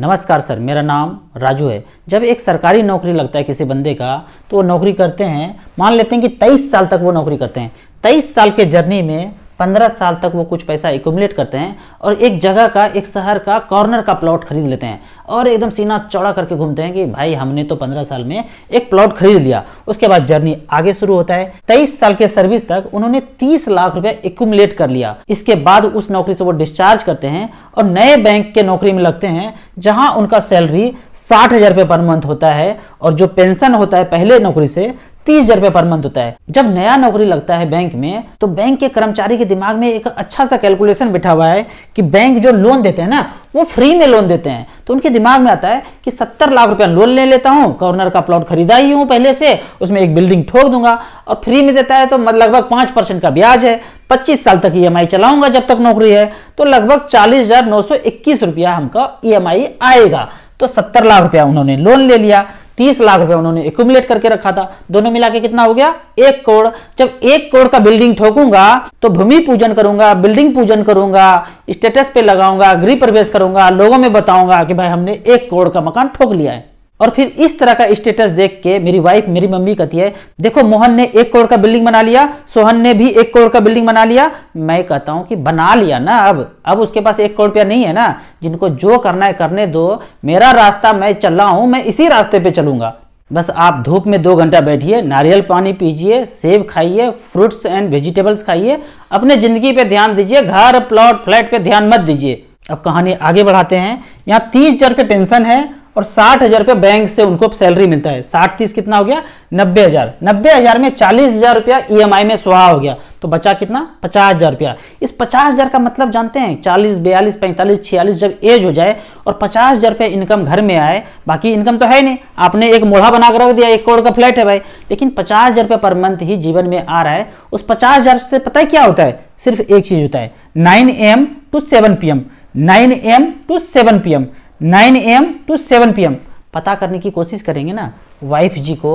नमस्कार सर मेरा नाम राजू है जब एक सरकारी नौकरी लगता है किसी बंदे का तो वो नौकरी करते हैं मान लेते हैं कि तेईस साल तक वो नौकरी करते हैं तेईस साल के जर्नी में पंद्रह साल तक वो कुछ पैसा एकोमुलेट करते हैं और एक जगह का एक शहर का कॉर्नर का प्लॉट खरीद लेते हैं और एकदम सीना चौड़ा करके घूमते हैं कि भाई हमने तो पंद्रह साल में एक प्लॉट खरीद लिया उसके बाद जर्नी आगे शुरू होता है तेईस साल के सर्विस तक उन्होंने तीस लाख रुपए एकुमलेट कर लिया इसके बाद उस नौकरी से वो डिस्चार्ज करते हैं और नए बैंक के नौकरी में लगते हैं जहां उनका सैलरी साठ हजार रुपये पर मंथ होता है और जो पेंशन होता है पहले नौकरी से तीस हजार रुपए पर मंथ होता है जब नया नौकरी लगता है बैंक में तो बैंक के कर्मचारी के दिमाग में एक अच्छा सा कैलकुलेशन बैठा हुआ है कि बैंक जो लोन देते हैं ना वो फ्री में लोन देते हैं तो उनके दिमाग में आता है कि सत्तर लाख रुपया लोन ले लेता हूँ कॉर्नर का प्लॉट खरीदा ही हूँ पहले से उसमें एक बिल्डिंग ठोक दूंगा और फ्री में देता है तो लगभग पांच परसेंट का ब्याज है पच्चीस साल तक ई e चलाऊंगा जब तक नौकरी है तो लगभग चालीस हजार नौ सौ इक्कीस रुपया हमका ई e आएगा तो सत्तर लाख रुपया उन्होंने लोन ले लिया तीस लाख रुपए उन्होंने एक्यूमुलेट करके रखा था दोनों मिला के कितना हो गया एक करोड़ जब एक करोड़ का बिल्डिंग ठोकूंगा तो भूमि पूजन करूंगा बिल्डिंग पूजन करूंगा स्टेटस पे लगाऊंगा गृह प्रवेश करूंगा लोगों में बताऊंगा कि भाई हमने एक करोड़ का मकान ठोक लिया है और फिर इस तरह का स्टेटस देख के मेरी वाइफ मेरी मम्मी कहती है देखो मोहन ने एक करोड़ का बिल्डिंग बना लिया सोहन ने भी एक करोड़ का बिल्डिंग बना लिया मैं कहता हूं कि बना लिया ना अब अब उसके पास एक करोड़ रुपया नहीं है ना जिनको जो करना है करने दो मेरा रास्ता मैं चल रहा हूं मैं इसी रास्ते पर चलूंगा बस आप धूप में दो घंटा बैठिए नारियल पानी पीजिए सेब खाइए फ्रूट्स एंड वेजिटेबल्स खाइए अपने ज़िंदगी पे ध्यान दीजिए घर प्लॉट फ्लैट पे ध्यान मत दीजिए अब कहानी आगे बढ़ाते हैं यहाँ तीस हजार के पेंशन है और साठ हजार रुपया बैंक से उनको सैलरी मिलता है साठ तीस कितना हो गया नब्बे हजार नब्बे हजार में चालीस हजार रुपया ई e में सुहा हो गया तो बचा कितना पचास हजार रुपया इस पचास हजार का मतलब जानते हैं चालीस बयालीस पैंतालीस छियालीस जब एज हो जाए और पचास हजार रुपया इनकम घर में आए बाकी इनकम तो है नहीं आपने एक मोढ़ा बनाकर रख दिया एक करोड़ का फ्लैट है भाई लेकिन पचास हजार रुपया पर मंथ ही जीवन में आ रहा है उस पचास हजार से पता है क्या होता है सिर्फ एक चीज होता है nine M to seven P M nine M to seven P M nine M to seven P पता करने की कोशिश करेंगे ना वाइफ जी को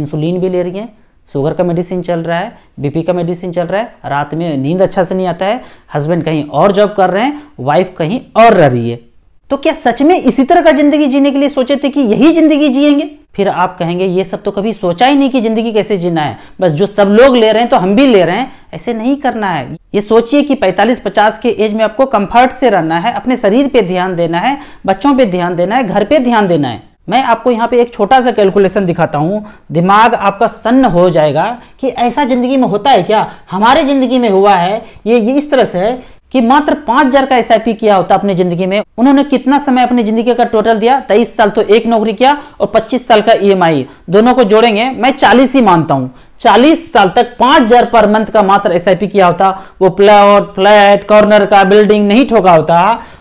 इंसुलिन भी ले रही है शुगर का मेडिसिन चल रहा है बीपी का मेडिसिन चल रहा है रात में नींद अच्छा से नहीं आता है हस्बैंड कहीं और जॉब कर रहे हैं वाइफ कहीं और रह रही है तो क्या सच में इसी तरह का जिंदगी जीने के लिए सोचे थे कि यही जिंदगी जिएंगे फिर आप कहेंगे ये सब तो कभी सोचा ही नहीं कि जिंदगी कैसे जीना है बस जो सब लोग ले रहे हैं तो हम भी ले रहे हैं ऐसे नहीं करना है ये सोचिए कि 45-50 के एज में आपको कंफर्ट से रहना है अपने शरीर पे ध्यान देना है बच्चों पे ध्यान देना है घर पे ध्यान देना है मैं आपको यहाँ पे एक छोटा सा कैलकुलेशन दिखाता हूँ दिमाग आपका सन्न हो जाएगा कि ऐसा ज़िंदगी में होता है क्या हमारे ज़िंदगी में हुआ है ये ये इस तरह से है कि मात्र पांच हजार का एस किया होता अपनी जिंदगी में उन्होंने कितना समय अपनी जिंदगी का टोटल दिया तेईस साल तो एक नौकरी किया और पच्चीस साल का ई e दोनों को जोड़ेंगे मैं चालीस ही मानता हूं चालीस साल तक पांच हजार पर मंथ का मात्र एस किया होता वो प्लॉट फ्लैट कॉर्नर का बिल्डिंग नहीं ठोका होता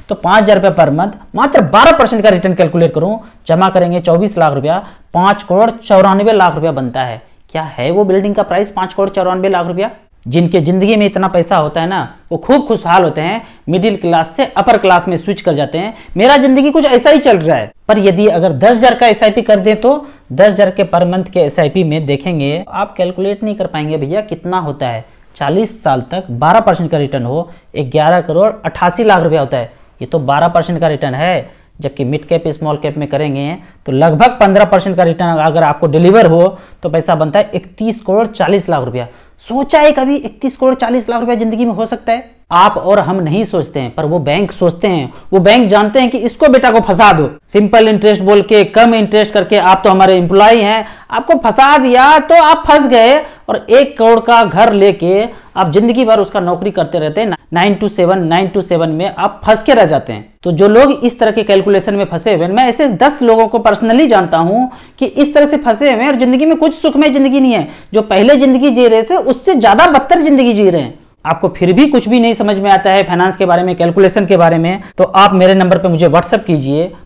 तो पांच हजार रुपये पर मंथ मात्र बारह परसेंट का रिटर्न कैलकुलेट करूं जमा करेंगे चौबीस लाख रुपया पांच करोड़ चौरानवे लाख रुपया बनता है क्या है वो बिल्डिंग का प्राइस पांच करोड़ चौरानवे लाख रुपया जिनके ज़िंदगी में इतना पैसा होता है ना वो खूब खुशहाल होते हैं मिडिल क्लास से अपर क्लास में स्विच कर जाते हैं मेरा ज़िंदगी कुछ ऐसा ही चल रहा है पर यदि अगर दस हज़ार का एस कर दें तो दस हज़ार के पर मंथ के एस में देखेंगे आप कैलकुलेट नहीं कर पाएंगे भैया कितना होता है चालीस साल तक बारह परसेंट का रिटर्न हो ग्यारह करोड़ अट्ठासी लाख रुपया होता है ये तो बारह परसेंट का रिटर्न है जबकि मिड कैप स्मॉल कैप में करेंगे तो लगभग पंद्रह परसेंट का रिटर्न अगर आपको डिलीवर हो तो पैसा बनता है इकतीस करोड़ चालीस लाख रुपया सोचा है कभी इकतीस करोड़ चालीस लाख रुपया जिंदगी में हो सकता है आप और हम नहीं सोचते हैं पर वो बैंक सोचते हैं वो बैंक जानते हैं कि इसको बेटा को फंसा दो सिंपल इंटरेस्ट बोल के कम इंटरेस्ट करके आप तो हमारे एम्प्लॉय हैं आपको फंसा दिया तो आप फंस गए और एक करोड़ का घर लेके आप जिंदगी भर उसका नौकरी करते रहते हैं nine to seven nine to seven में आप फंस के रह जाते हैं तो जो लोग इस तरह के कैलकुलेशन में फंसे हुए हैं मैं ऐसे दस लोगों को पर्सनली जानता हूं कि इस तरह से फंसे हुए हैं और जिंदगी में कुछ सुखमय जिंदगी नहीं है जो पहले जिंदगी जी रहे थे उससे ज्यादा बदतर जिंदगी जी रहे हैं आपको फिर भी कुछ भी नहीं समझ में आता है फाइनेंस के बारे में कैलकुलेशन के बारे में तो आप मेरे नंबर पर मुझे व्हाट्सअप कीजिए